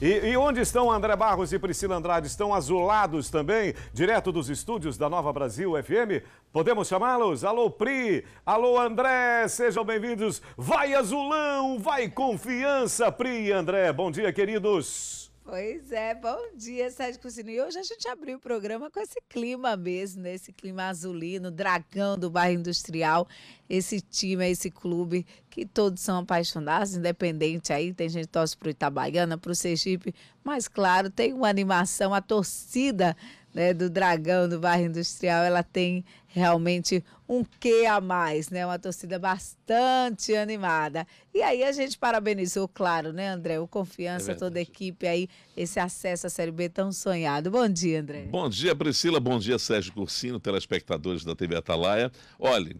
E, e, onde estão André Barros e Priscila Andrade? Estão azulados também, direto dos estúdios da Nova Brasil FM. Podemos chamá-los? Alô, Pri! Alô, André! Sejam bem-vindos! Vai azulão! Vai confiança, Pri e André! Bom dia, queridos! Pois é, bom dia, Sérgio Cusino. E hoje a gente abriu o programa com esse clima mesmo, né? esse clima azulino, dragão do bairro industrial, esse time, esse clube que todos são apaixonados, independente aí, tem gente que torce para o Itabaiana, para o Sergipe, mas claro, tem uma animação, a torcida né, do Dragão do Bairro Industrial, ela tem realmente um quê a mais, né? Uma torcida bastante animada. E aí a gente parabenizou, claro, né, André? O Confiança, é toda a equipe aí, esse acesso à Série B tão sonhado. Bom dia, André. Bom dia, Priscila. Bom dia, Sérgio Cursino, telespectadores da TV Atalaia. Olha,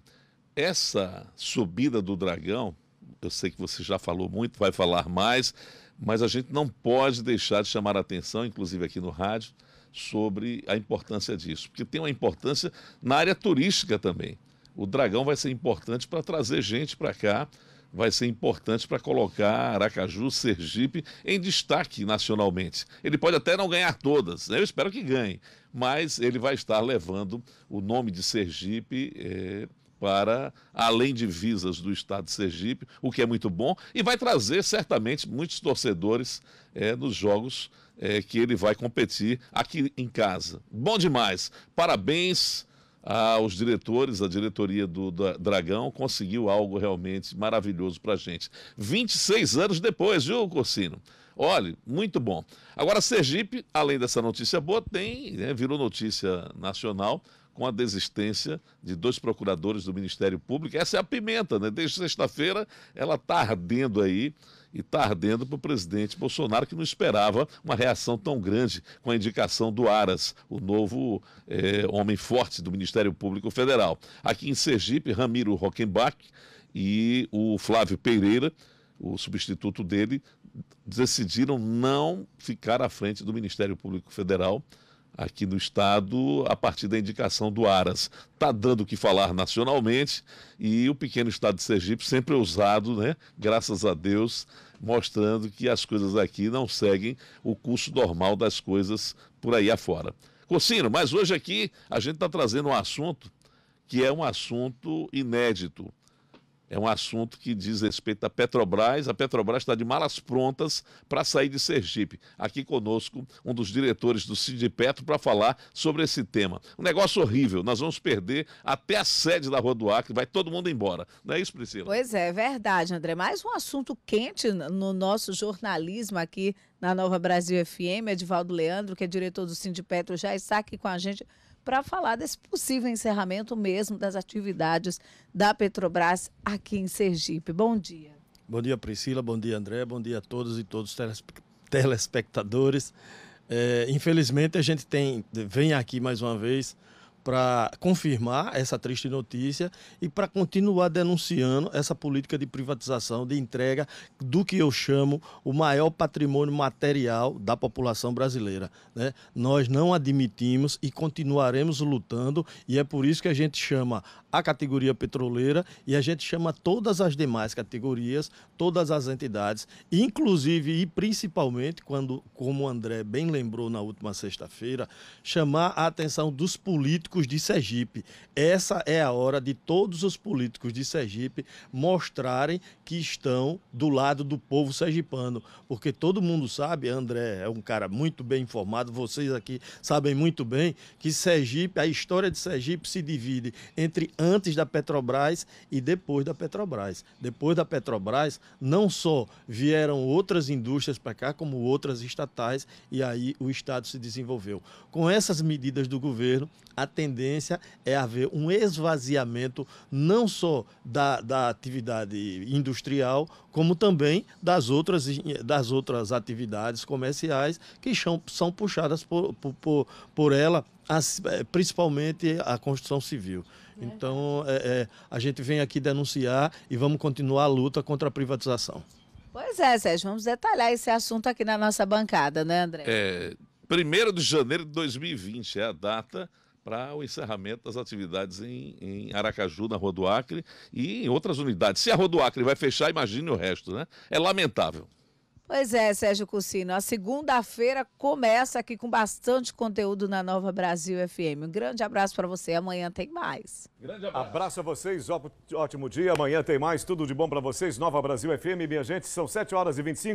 essa subida do Dragão, eu sei que você já falou muito, vai falar mais, mas a gente não pode deixar de chamar a atenção, inclusive aqui no rádio, sobre a importância disso, porque tem uma importância na área turística também. O dragão vai ser importante para trazer gente para cá, vai ser importante para colocar Aracaju, Sergipe em destaque nacionalmente. Ele pode até não ganhar todas, né? eu espero que ganhe, mas ele vai estar levando o nome de Sergipe. Eh, para além de visas do estado de Sergipe, o que é muito bom, e vai trazer certamente muitos torcedores é, nos jogos é, que ele vai competir aqui em casa. Bom demais! Parabéns aos diretores, a diretoria do, do Dragão conseguiu algo realmente maravilhoso para a gente. 26 anos depois, viu, Corsino? Olha, muito bom. Agora, Sergipe, além dessa notícia boa, tem, né, virou notícia nacional, com a desistência de dois procuradores do Ministério Público. Essa é a pimenta, né? Desde sexta-feira ela está ardendo aí e está ardendo para o presidente Bolsonaro, que não esperava uma reação tão grande com a indicação do Aras, o novo é, homem forte do Ministério Público Federal. Aqui em Sergipe, Ramiro Rockenbach e o Flávio Pereira, o substituto dele, decidiram não ficar à frente do Ministério Público Federal aqui no Estado a partir da indicação do Aras. Está dando o que falar nacionalmente e o pequeno Estado de Sergipe sempre é ousado, né? graças a Deus, mostrando que as coisas aqui não seguem o curso normal das coisas por aí afora. Cocino, mas hoje aqui a gente está trazendo um assunto que é um assunto inédito é um assunto que diz respeito à Petrobras. A Petrobras está de malas prontas para sair de Sergipe. Aqui conosco, um dos diretores do Sindipetro para falar sobre esse tema. Um negócio horrível. Nós vamos perder até a sede da Rua do Acre, vai todo mundo embora. Não é isso, Priscila? Pois é, verdade, André. Mais um assunto quente no nosso jornalismo aqui na Nova Brasil FM. Edivaldo Leandro, que é diretor do Sindipetro, já está aqui com a gente para falar desse possível encerramento mesmo das atividades da Petrobras aqui em Sergipe. Bom dia. Bom dia, Priscila. Bom dia, André. Bom dia a todos e todos os telespectadores. É, infelizmente, a gente tem, vem aqui mais uma vez para confirmar essa triste notícia e para continuar denunciando essa política de privatização, de entrega do que eu chamo o maior patrimônio material da população brasileira. Né? Nós não admitimos e continuaremos lutando, e é por isso que a gente chama a categoria petroleira e a gente chama todas as demais categorias, todas as entidades, inclusive e principalmente quando, como o André bem lembrou na última sexta-feira, chamar a atenção dos políticos políticos de Sergipe. Essa é a hora de todos os políticos de Sergipe mostrarem que estão do lado do povo sergipano, porque todo mundo sabe, André é um cara muito bem informado, vocês aqui sabem muito bem que Sergipe, a história de Sergipe se divide entre antes da Petrobras e depois da Petrobras. Depois da Petrobras, não só vieram outras indústrias para cá, como outras estatais, e aí o Estado se desenvolveu. Com essas medidas do governo, a tendência tendência é haver um esvaziamento não só da, da atividade industrial, como também das outras, das outras atividades comerciais que são, são puxadas por, por, por ela, eh, principalmente a construção civil. É. Então, é, é, a gente vem aqui denunciar e vamos continuar a luta contra a privatização. Pois é, Sérgio, vamos detalhar esse assunto aqui na nossa bancada, né, André? É, 1 de janeiro de 2020 é a data para o encerramento das atividades em, em, Aracaju, na Rua do Acre e em outras unidades. Se a Rua do Acre vai fechar, imagine o resto, né? É lamentável. Pois é, Sérgio Cursino. A segunda-feira começa aqui com bastante conteúdo na Nova Brasil FM. Um grande abraço para você. Amanhã tem mais. Grande abraço. abraço a vocês. Ótimo dia. Amanhã tem mais. Tudo de bom para vocês. Nova Brasil FM, minha gente. São 7 horas e 25.